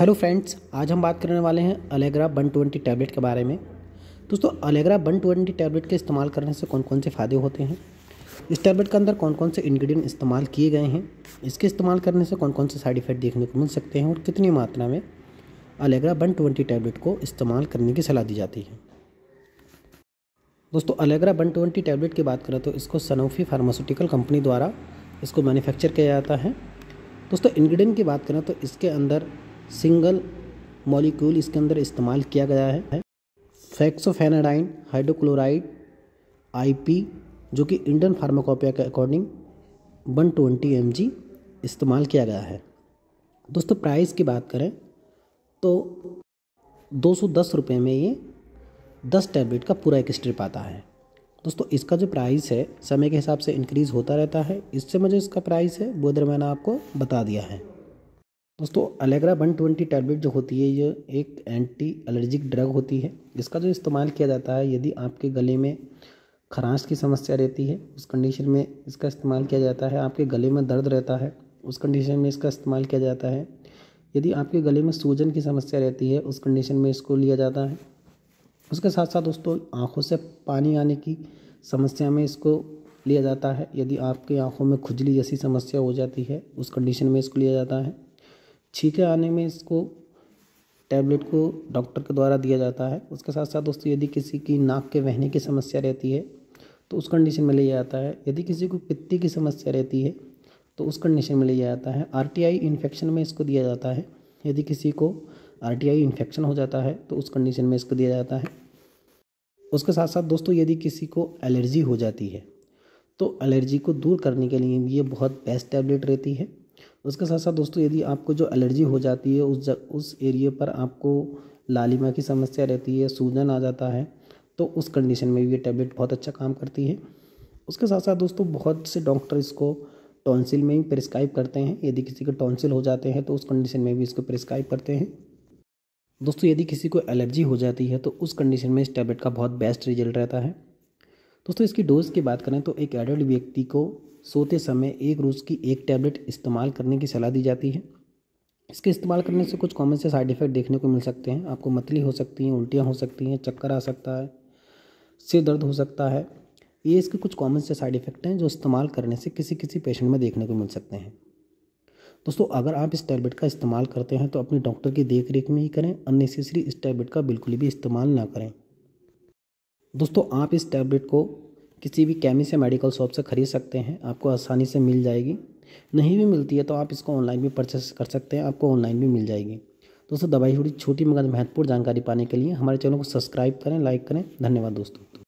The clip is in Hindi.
हेलो फ्रेंड्स आज हम बात करने वाले हैं अलेग्रा ट्वेंटी टैबलेट के बारे में दोस्तों अलेग्रा ट्वेंटी टैबलेट के इस्तेमाल करने से कौन कौन से फ़ायदे होते हैं इस टैबलेट के अंदर कौन कौन से इंग्रेडिएंट इस्तेमाल किए गए हैं इसके इस्तेमाल करने से कौन कौन से साइड इफ़ेक्ट देखने को मिल सकते हैं और कितनी मात्रा में अलेग्रा ट्वेंटी टैबलेट को इस्तेमाल करने की सलाह दी जाती है दोस्तों अलेग्रा ट्वेंटी टैबलेट की बात करें तो इसको सनोफी फार्मास्यूटिकल कंपनी द्वारा इसको मैन्युफैक्चर किया जाता है दोस्तों इंग्रेडिएंट की बात करें तो इसके अंदर सिंगल मॉलिक्यूल इसके अंदर इस्तेमाल किया गया है फैक्सोफेनाडाइन हाइड्रोक्लोराइड आईपी जो कि इंडियन फार्माकोपिया के अकॉर्डिंग 120 ट्वेंटी इस्तेमाल किया गया है दोस्तों प्राइस की बात करें तो दो सौ में ये दस टैबलेट का पूरा एक स्ट्रिप आता है दोस्तों इसका जो प्राइस है समय के हिसाब से इंक्रीज़ होता रहता है इससे मुझे इसका प्राइस है वो इधर मैंने आपको बता दिया है दोस्तों अलेग्रा वन ट्वेंटी टैबलेट जो होती है ये एक एंटी एलर्जिक ड्रग होती है इसका जो इस्तेमाल किया जाता है यदि आपके गले में खराश की समस्या रहती है उस कंडीशन में इसका इस्तेमाल किया जाता है आपके गले में दर्द रहता है उस कंडीशन में इसका इस्तेमाल किया जाता है यदि आपके गले में सूजन की समस्या रहती है उस कंडीशन में इसको लिया जाता है उसके साथ साथ दोस्तों आँखों से पानी आने की समस्या में इसको लिया जाता है यदि आपकी आँखों में खुजली जैसी समस्या हो जाती है उस कंडीशन में इसको लिया जाता है छींके आने में इसको टैबलेट को डॉक्टर के द्वारा दिया जाता है उसके साथ साथ दोस्तों यदि किसी की नाक के बहने की समस्या रहती है तो उस कंडीशन में लिया जाता है यदि किसी को पित्ती की समस्या रहती है तो उस कंडीशन में लिया जाता है आरटीआई इन्फेक्शन में इसको दिया जाता है यदि किसी को आरटीआई इन्फेक्शन हो जाता है तो उस कंडीशन में इसको दिया जाता है उसके साथ साथ दोस्तों यदि किसी को एलर्जी हो जाती है तो एलर्जी को दूर करने के लिए ये बहुत बेस्ट टैबलेट रहती है उसके साथ साथ दोस्तों यदि आपको जो एलर्जी हो जाती है उस जग उस एरिए पर आपको लालिमा की समस्या रहती है सूजन आ जाता है तो उस कंडीशन में भी ये टैबलेट बहुत अच्छा काम करती है उसके साथ साथ दोस्तों बहुत से डॉक्टर इसको टॉन्सिल में ही प्रिस्क्राइब करते हैं यदि किसी के टॉन्सिल हो जाते हैं तो उस कंडीशन में भी इसको प्रिस्क्राइब करते हैं दोस्तों यदि किसी को एलर्जी हो जाती है तो उस कंडीशन में इस टैबलेट का बहुत बेस्ट रिजल्ट रहता है दोस्तों इसकी डोज़ की बात करें तो एक एडल्ट व्यक्ति को सोते समय एक रोज़ की एक टैबलेट इस्तेमाल करने की सलाह दी जाती है इसके इस्तेमाल करने से कुछ कॉमन से साइड इफ़ेक्ट देखने को मिल सकते हैं आपको मतली हो सकती हैं उल्टियाँ हो सकती हैं चक्कर आ सकता है सिर दर्द हो सकता है ये इसके कुछ कॉमन से साइड इफ़ेक्ट हैं जो इस्तेमाल करने से किसी किसी पेशेंट में देखने को मिल सकते हैं दोस्तों अगर आप इस टैबलेट का इस्तेमाल करते हैं तो अपने डॉक्टर की देख रेख में ही करें अननेसेसरी इस टैबलेट का बिल्कुल भी इस्तेमाल ना करें दोस्तों आप इस टैबलेट को किसी भी केमी से मेडिकल शॉप से ख़रीद सकते हैं आपको आसानी से मिल जाएगी नहीं भी मिलती है तो आप इसको ऑनलाइन भी परचेस कर सकते हैं आपको ऑनलाइन भी मिल जाएगी दोस्तों दवाई थोड़ी छोटी मगर महत्वपूर्ण जानकारी पाने के लिए हमारे चैनल को सब्सक्राइब करें लाइक करें धन्यवाद दोस्तों